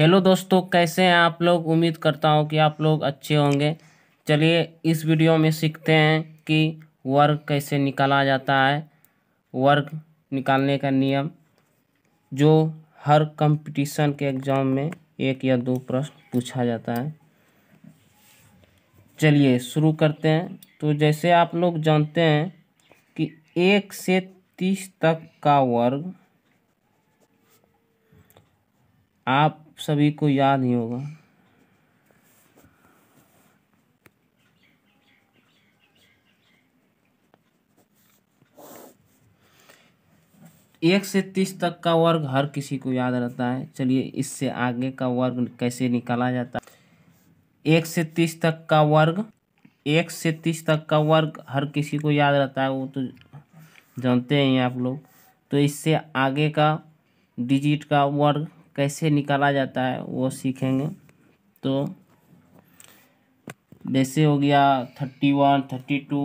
hello दोस्तों कैसे हैं आप लोग उम्मीद करता हूँ कि आप लोग अच्छे होंगे चलिए इस वीडियो में सीखते हैं कि वर्ग कैसे निकाला जाता है वर्ग निकालने का नियम जो हर कंपटीशन के एग्ज़ाम में एक या दो प्रश्न पूछा जाता है चलिए शुरू करते हैं तो जैसे आप लोग जानते हैं कि एक से तीस तक का वर्ग आप सभी को याद ही होगा एक से तीस तक का वर्ग हर किसी को याद रहता है चलिए इससे आगे का वर्ग कैसे निकाला जाता है एक से तीस तक का वर्ग एक से तीस तक का वर्ग हर किसी को याद रहता है वो तो जानते हैं आप लोग तो इससे आगे का डिजिट का वर्ग कैसे निकाला जाता है वो सीखेंगे तो जैसे हो गया thirty one thirty two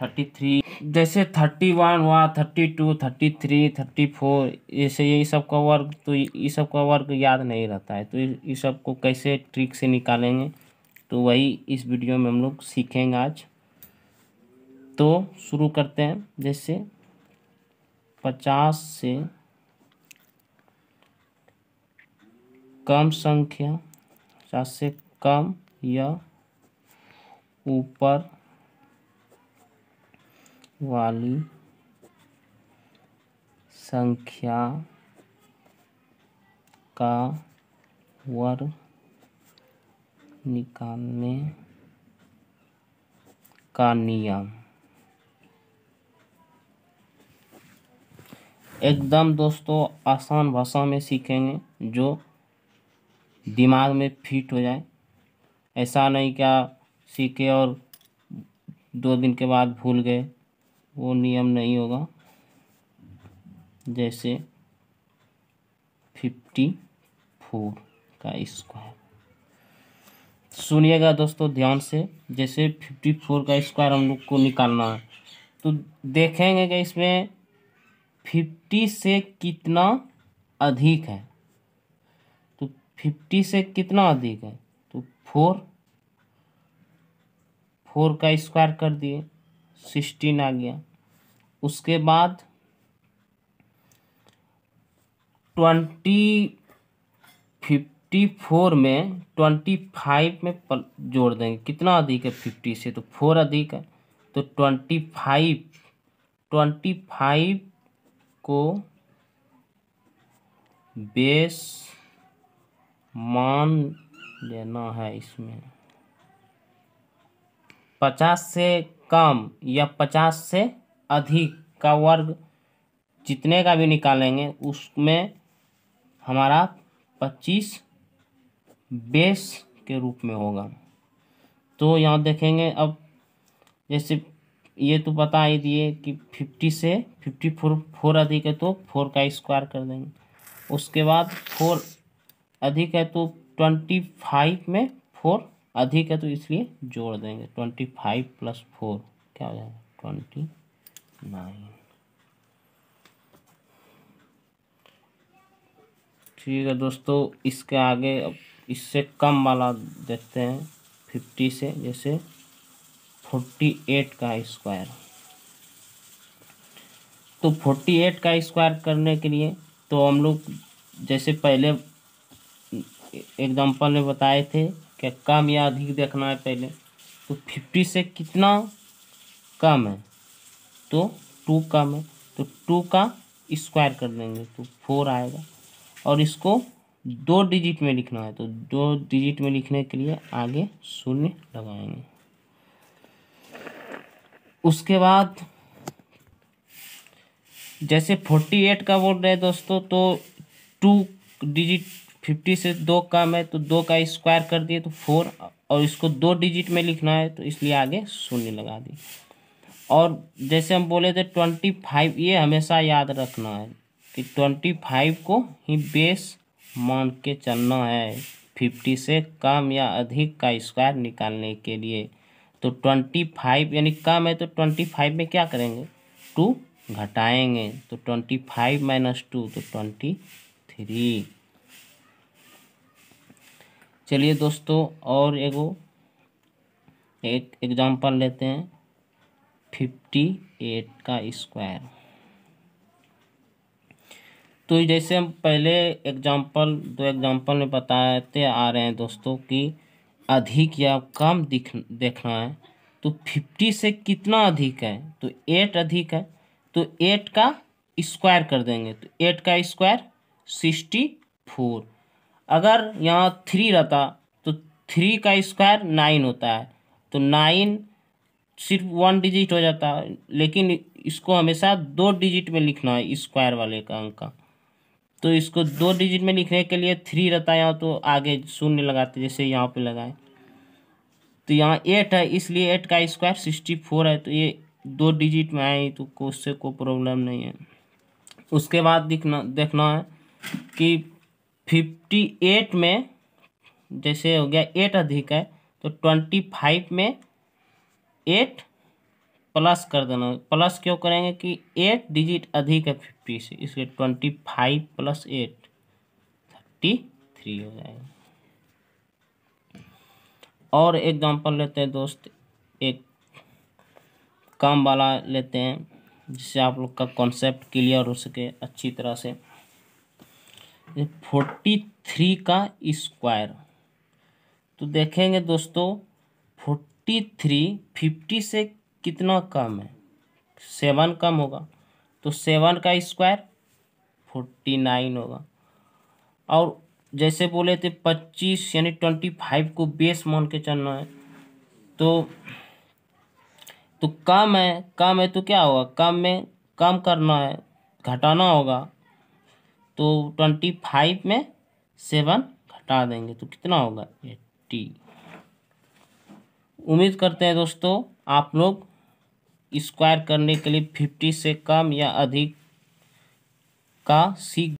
thirty three जैसे थर्टी वन हुआ thirty two thirty three thirty four जैसे ये सब का वर्ग तो ये सब का वर्ग याद नहीं रहता है तो ये सब को कैसे ट्रिक से निकालेंगे तो वही इस वीडियो में हम लोग सीखेंगे आज तो शुरू करते हैं जैसे पचास से कम संख्या पचास से कम या ऊपर वाली संख्या का वर्ग निकालने का नियम एकदम दोस्तों आसान भाषा में सीखेंगे जो दिमाग में फिट हो जाए ऐसा नहीं क्या सीखे और दो दिन के बाद भूल गए वो नियम नहीं होगा जैसे फिफ्टी फोर का स्क्वायर सुनिएगा दोस्तों ध्यान से जैसे फिफ्टी फोर का स्क्वायर हम लोग को निकालना है तो देखेंगे कि इसमें फिफ्टी से कितना अधिक है फिफ्टी से कितना अधिक है तो फोर फोर का स्क्वायर कर दिए सिक्सटीन आ गया उसके बाद ट्वेंटी फिफ्टी फोर में ट्वेंटी फाइव में पल जोड़ देंगे कितना अधिक है फिफ्टी से तो फोर अधिक है तो ट्वेंटी फाइव ट्वेंटी फाइव को बेस मान देना है इसमें पचास से कम या पचास से अधिक का वर्ग जितने का भी निकालेंगे उसमें हमारा पच्चीस बेस के रूप में होगा तो यहाँ देखेंगे अब जैसे ये तो बता ही दिए कि फिफ्टी से फिफ्टी फोर फोर अधिक है तो फोर का स्क्वायर कर देंगे उसके बाद फोर अधिक है तो ट्वेंटी फाइव में फोर अधिक है तो इसलिए जोड़ देंगे ट्वेंटी फाइव प्लस फोर क्या हो जाएगा ट्वेंटी नाइन ठीक है दोस्तों इसके आगे अब इससे कम वाला देखते हैं फिफ्टी से जैसे फोर्टी एट का स्क्वायर तो फोर्टी एट का स्क्वायर करने के लिए तो हम लोग जैसे पहले एग्जाम्पल में बताए थे कि कम या अधिक देखना है पहले तो फिफ्टी से कितना कम है तो टू कम है तो टू का स्क्वायर कर देंगे तो फोर आएगा और इसको दो डिजिट में लिखना है तो दो डिजिट में लिखने के लिए आगे शून्य लगाएंगे उसके बाद जैसे फोर्टी एट का बोल रहे दोस्तों तो टू डिजिट फिफ्टी से दो कम है तो दो का स्क्वायर कर दिए तो फोर और इसको दो डिजिट में लिखना है तो इसलिए आगे शून्य लगा दिए और जैसे हम बोले थे ट्वेंटी फाइव ये हमेशा याद रखना है कि ट्वेंटी फाइव को ही बेस मान के चलना है फिफ्टी से कम या अधिक का स्क्वायर निकालने के लिए तो ट्वेंटी फाइव यानी कम है तो ट्वेंटी फाइव में क्या करेंगे टू घटाएंगे तो ट्वेंटी फाइव माइनस टू तो ट्वेंटी थ्री चलिए दोस्तों और एगो एक एग्जांपल लेते हैं फिफ्टी एट का स्क्वायर तो जैसे हम पहले एग्जांपल दो एग्जांपल में बताते आ रहे हैं दोस्तों कि अधिक या कम दिख देखना है तो फिफ्टी से कितना अधिक है तो एट अधिक है तो एट का स्क्वायर कर देंगे तो एट का स्क्वायर सिक्सटी फोर अगर यहाँ थ्री रहता तो थ्री का स्क्वायर नाइन होता है तो नाइन सिर्फ वन डिजिट हो जाता है लेकिन इसको हमेशा दो डिजिट में लिखना है स्क्वायर वाले का अंक का तो इसको दो डिजिट में लिखने के लिए थ्री रहता है यहाँ तो आगे शून्य लगाते जैसे यहाँ पे लगाए तो यहाँ एट है इसलिए एट का स्क्वायर सिक्सटी फोर है तो ये दो डिजिट में आए तो उससे कोई प्रॉब्लम नहीं है उसके बाद दिखना देखना है कि फिफ्टी एट में जैसे हो गया एट अधिक है तो ट्वेंटी फाइव में एट प्लस कर देना प्लस क्यों करेंगे कि एट डिजिट अधिक है फिफ्टी से इसलिए twenty five plus eight thirty three हो जाएगा और एग्जांपल लेते हैं दोस्त एक काम वाला लेते हैं जिससे आप लोग का कॉन्सेप्ट क्लियर हो सके अच्छी तरह से फोर्टी थ्री का स्क्वायर तो देखेंगे दोस्तों फोर्टी थ्री फिफ्टी से कितना कम है सेवन कम होगा तो सेवन का स्क्वायर फोर्टी नाइन होगा और जैसे बोले थे पच्चीस यानी ट्वेंटी फाइव को बेस मान के चलना है तो तो कम है कम है तो क्या होगा कम में कम करना है घटाना होगा तो ट्वेंटी फाइव में सेवन घटा देंगे तो कितना होगा एट्टी उम्मीद करते हैं दोस्तों आप लोग स्क्वायर करने के लिए फिफ्टी से कम या अधिक का सीख